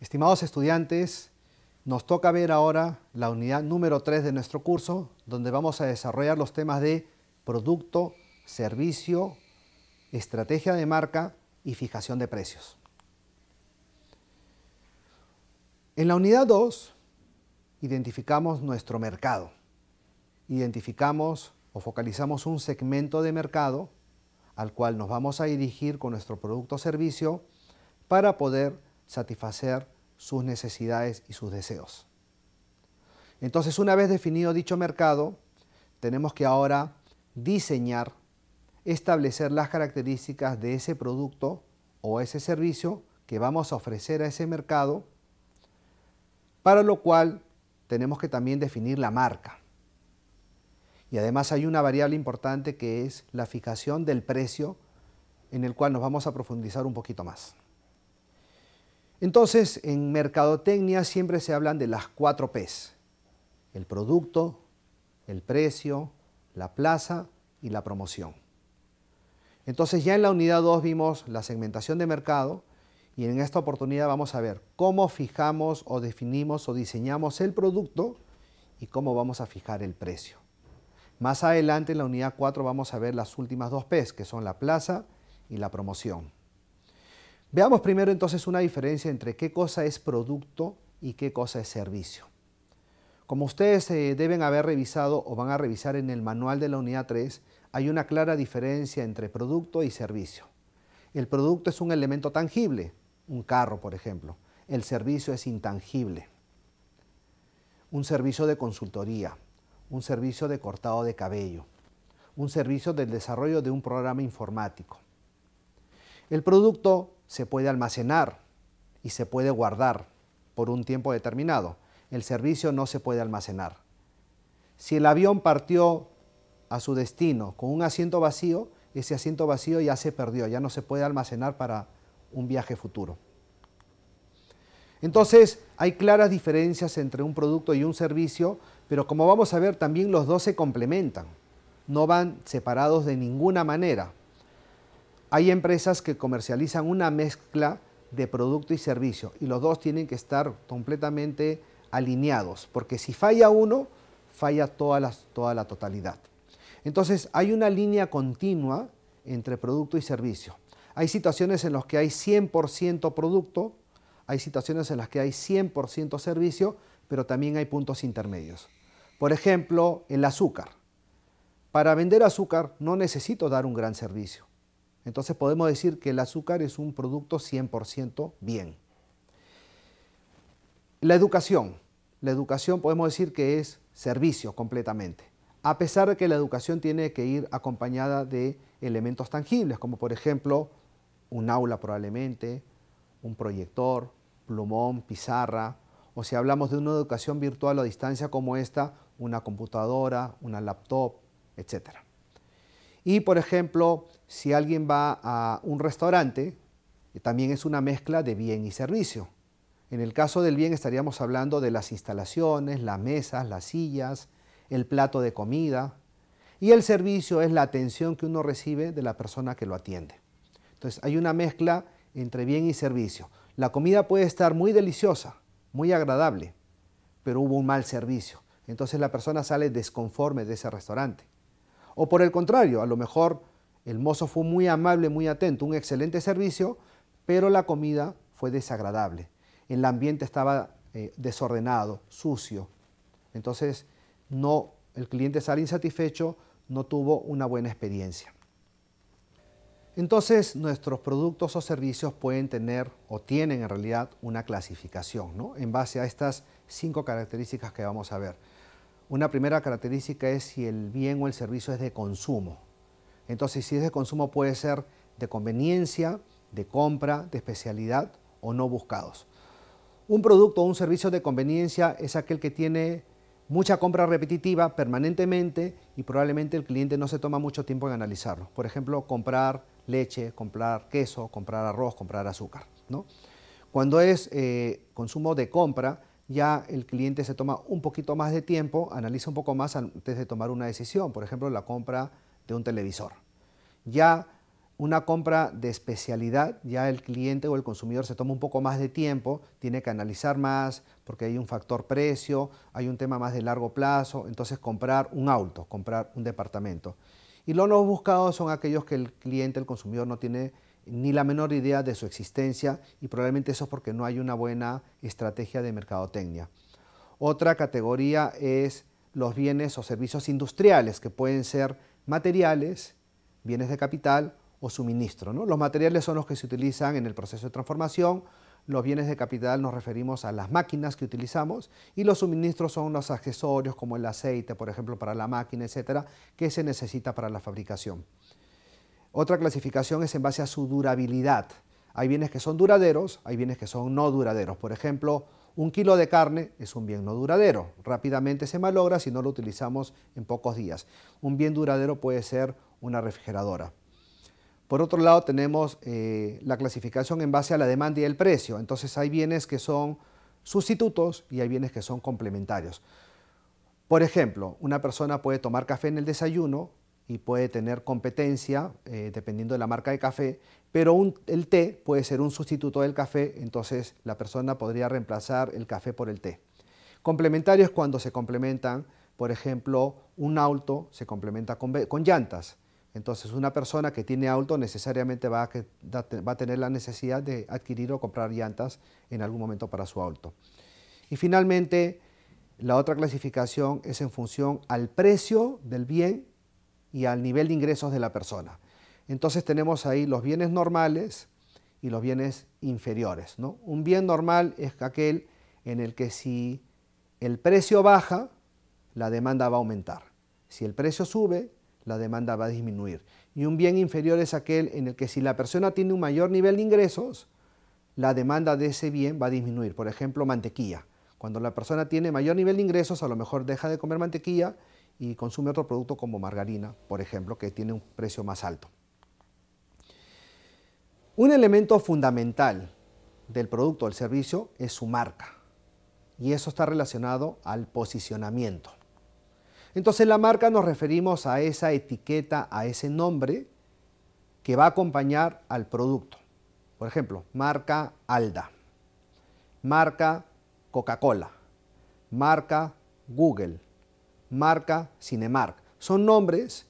Estimados estudiantes, nos toca ver ahora la unidad número 3 de nuestro curso, donde vamos a desarrollar los temas de producto, servicio, estrategia de marca y fijación de precios. En la unidad 2, identificamos nuestro mercado. Identificamos o focalizamos un segmento de mercado al cual nos vamos a dirigir con nuestro producto o servicio para poder satisfacer sus necesidades y sus deseos. Entonces, una vez definido dicho mercado, tenemos que ahora diseñar, establecer las características de ese producto o ese servicio que vamos a ofrecer a ese mercado, para lo cual tenemos que también definir la marca. Y además hay una variable importante que es la fijación del precio, en el cual nos vamos a profundizar un poquito más. Entonces, en mercadotecnia siempre se hablan de las cuatro P's. El producto, el precio, la plaza y la promoción. Entonces ya en la unidad 2 vimos la segmentación de mercado y en esta oportunidad vamos a ver cómo fijamos o definimos o diseñamos el producto y cómo vamos a fijar el precio. Más adelante en la unidad 4 vamos a ver las últimas dos P's, que son la plaza y la promoción. Veamos primero entonces una diferencia entre qué cosa es producto y qué cosa es servicio. Como ustedes eh, deben haber revisado o van a revisar en el manual de la unidad 3, hay una clara diferencia entre producto y servicio. El producto es un elemento tangible, un carro por ejemplo. El servicio es intangible. Un servicio de consultoría, un servicio de cortado de cabello, un servicio del desarrollo de un programa informático. El producto se puede almacenar y se puede guardar por un tiempo determinado. El servicio no se puede almacenar. Si el avión partió a su destino con un asiento vacío, ese asiento vacío ya se perdió, ya no se puede almacenar para un viaje futuro. Entonces, hay claras diferencias entre un producto y un servicio, pero como vamos a ver, también los dos se complementan, no van separados de ninguna manera. Hay empresas que comercializan una mezcla de producto y servicio y los dos tienen que estar completamente alineados, porque si falla uno, falla toda la, totalidad. Entonces, hay una línea continua entre producto y servicio. Hay situaciones en las que hay 100% producto, hay situaciones en las que hay 100% servicio, pero también hay puntos intermedios. Por ejemplo, el azúcar. Para vender azúcar no necesito dar un gran servicio entonces podemos decir que el azúcar es un producto 100% bien. La educación. La educación podemos decir que es servicio completamente. A pesar de que la educación tiene que ir acompañada de elementos tangibles, como por ejemplo un aula probablemente, un proyector, plumón, pizarra, o si hablamos de una educación virtual a distancia como esta, una computadora, una laptop, etcétera. Y por ejemplo, si alguien va a un restaurante, eh, también es una mezcla de bien y servicio. En el caso del bien estaríamos hablando de las instalaciones, las mesas, las sillas, el plato de comida. Y el servicio es la atención que uno recibe de la persona que lo atiende. Entonces hay una mezcla entre bien y servicio. La comida puede estar muy deliciosa, muy agradable, pero hubo un mal servicio. Entonces la persona sale desconforme de ese restaurante. O por el contrario, a lo mejor el mozo fue muy amable, muy atento, un excelente servicio, pero la comida fue desagradable. El ambiente estaba eh, desordenado, sucio. Entonces, no, el cliente sale insatisfecho, no tuvo una buena experiencia. Entonces, nuestros productos o servicios pueden tener o tienen en realidad una clasificación, ¿no? En base a estas cinco características que vamos a ver. Una primera característica es si el bien o el servicio es de consumo. Entonces, si es de consumo puede ser de conveniencia, de compra, de especialidad o no buscados. Un producto o un servicio de conveniencia es aquel que tiene mucha compra repetitiva permanentemente y probablemente el cliente no se toma mucho tiempo en analizarlo. Por ejemplo, comprar leche, comprar queso, comprar arroz, comprar azúcar. Cuando es eh, consumo de compra, ya el cliente se toma un poquito más de tiempo, analiza un poco más antes de tomar una decisión, por ejemplo, la compra de un televisor. Ya una compra de especialidad, ya el cliente o el consumidor se toma un poco más de tiempo, tiene que analizar más, porque hay un factor precio, hay un tema más de largo plazo, entonces comprar un auto, comprar un departamento. Y los no buscados son aquellos que el cliente, el consumidor no tiene ni la menor idea de su existencia y probablemente eso es porque no hay una buena estrategia de mercadotecnia. Otra categoría es los bienes o servicios industriales que pueden ser materiales, bienes de capital o suministro. Los materiales son los que se utilizan en el proceso de transformación, los bienes de capital nos referimos a las máquinas que utilizamos y los suministros son los accesorios como el aceite, por ejemplo, para la máquina, etcétera, que se necesita para la fabricación. Otra clasificación es en base a su durabilidad. Hay bienes que son duraderos, hay bienes que son no duraderos. Por ejemplo, un kilo de carne es un bien no duradero. Rápidamente se malogra si no lo utilizamos en pocos días. Un bien duradero puede ser una refrigeradora. Por otro lado, tenemos eh, la clasificación en base a la demanda y el precio. Entonces hay bienes que son sustitutos y hay bienes que son complementarios. Por ejemplo, una persona puede tomar café en el desayuno, y puede tener competencia eh, dependiendo de la marca de café, pero el té puede ser un sustituto del café, entonces la persona podría reemplazar el café por el té. Complementario es cuando se complementan, por ejemplo, un auto se complementa con, llantas. Entonces una persona que tiene auto necesariamente va a tener la necesidad de adquirir o comprar llantas en algún momento para su auto. Y finalmente, la otra clasificación es en función al precio del bien y al nivel de ingresos de la persona. Entonces tenemos ahí los bienes normales y los bienes inferiores. Un bien normal es aquel en el que si el precio baja, la demanda va a aumentar. Si el precio sube, la demanda va a disminuir. Y un bien inferior es aquel en el que si la persona tiene un mayor nivel de ingresos, la demanda de ese bien va a disminuir. Por ejemplo, mantequilla. Cuando la persona tiene mayor nivel de ingresos, a lo mejor deja de comer mantequilla y consume otro producto como margarina, por ejemplo, que tiene un precio más alto. Un elemento fundamental del producto o del servicio es su marca y eso está relacionado al posicionamiento. Entonces la marca nos referimos a esa etiqueta, a ese nombre que va a acompañar al producto. Por ejemplo, marca Alda, marca Coca-Cola, marca Google, marca Cinemark. Son nombres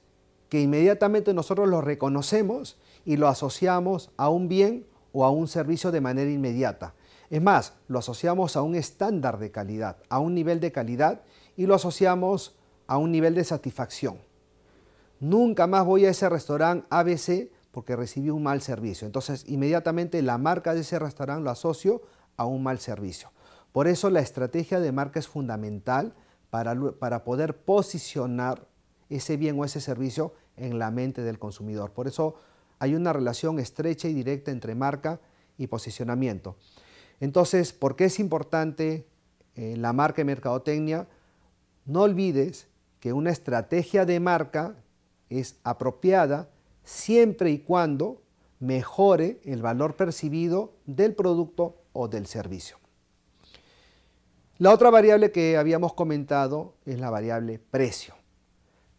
que inmediatamente nosotros los reconocemos y lo asociamos a un bien o a un servicio de manera inmediata. Es más, lo asociamos a un estándar de calidad, a un nivel de calidad y lo asociamos a un nivel de satisfacción. Nunca más voy a ese restaurante ABC porque recibí un mal servicio. Entonces, inmediatamente la marca de ese restaurante lo asocio a un mal servicio. Por eso la estrategia de marca es fundamental para, poder posicionar ese bien o ese servicio en la mente del consumidor. Por eso hay una relación estrecha y directa entre marca y posicionamiento. Entonces, ¿por qué es importante eh, la marca y mercadotecnia? No olvides que una estrategia de marca es apropiada siempre y cuando mejore el valor percibido del producto o del servicio. La otra variable que habíamos comentado es la variable precio.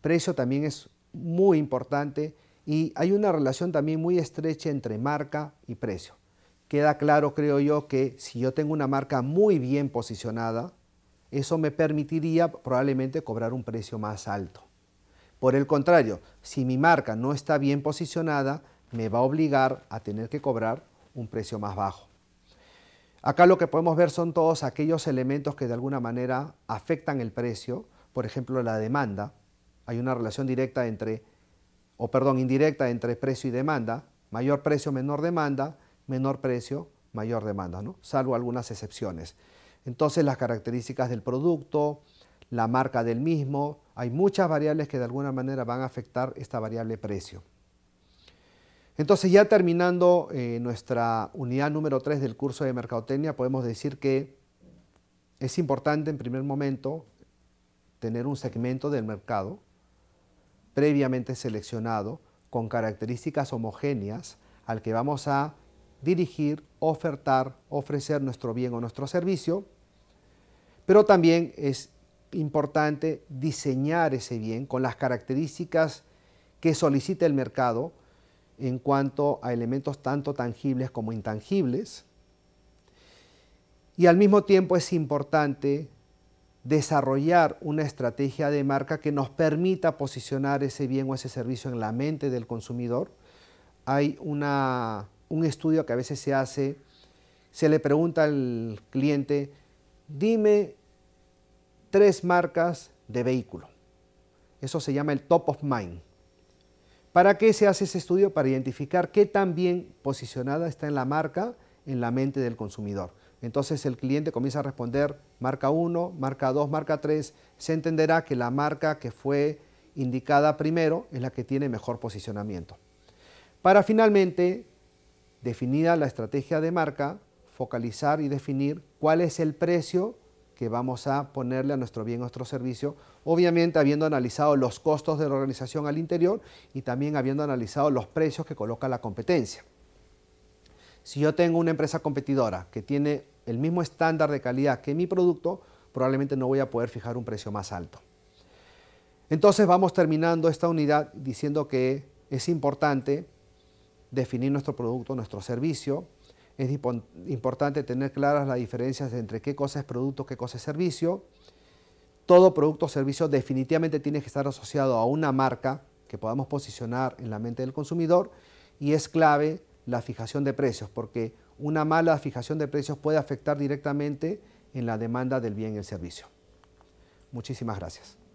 Precio también es muy importante y hay una relación también muy estrecha entre marca y precio. Queda claro, creo yo, que si yo tengo una marca muy bien posicionada, eso me permitiría probablemente cobrar un precio más alto. Por el contrario, si mi marca no está bien posicionada, me va a obligar a tener que cobrar un precio más bajo. Acá lo que podemos ver son todos aquellos elementos que de alguna manera afectan el precio, por ejemplo la demanda. Hay una relación directa entre, o perdón, indirecta entre precio y demanda. Mayor precio, menor demanda, menor precio, mayor demanda, salvo algunas excepciones. Entonces las características del producto, la marca del mismo, hay muchas variables que de alguna manera van a afectar esta variable precio. Entonces ya terminando eh, nuestra unidad número 3 del curso de Mercadotecnia, podemos decir que es importante en primer momento tener un segmento del mercado previamente seleccionado con características homogéneas al que vamos a dirigir, ofertar, ofrecer nuestro bien o nuestro servicio, pero también es importante diseñar ese bien con las características que solicite el mercado en cuanto a elementos tanto tangibles como intangibles. Y al mismo tiempo es importante desarrollar una estrategia de marca que nos permita posicionar ese bien o ese servicio en la mente del consumidor. Hay un estudio que a veces se hace, se le pregunta al cliente, dime tres marcas de vehículo. Eso se llama el top of mind. ¿Para qué se hace ese estudio? Para identificar qué tan bien posicionada está en la marca en la mente del consumidor. Entonces el cliente comienza a responder marca 1, marca 2, marca 3. Se entenderá que la marca que fue indicada primero es la que tiene mejor posicionamiento. Para finalmente, definida la estrategia de marca, focalizar y definir cuál es el precio que vamos a ponerle a nuestro bien, nuestro servicio, obviamente habiendo analizado los costos de la organización al interior y también habiendo analizado los precios que coloca la competencia. Si yo tengo una empresa competidora que tiene el mismo estándar de calidad que mi producto, probablemente no voy a poder fijar un precio más alto. Entonces vamos terminando esta unidad diciendo que es importante definir nuestro producto, nuestro servicio, es importante tener claras las diferencias entre qué cosa es producto, qué cosa es servicio. Todo producto o servicio definitivamente tiene que estar asociado a una marca que podamos posicionar en la mente del consumidor y es clave la fijación de precios, porque una mala fijación de precios puede afectar directamente en la demanda del bien y el servicio. Muchísimas gracias.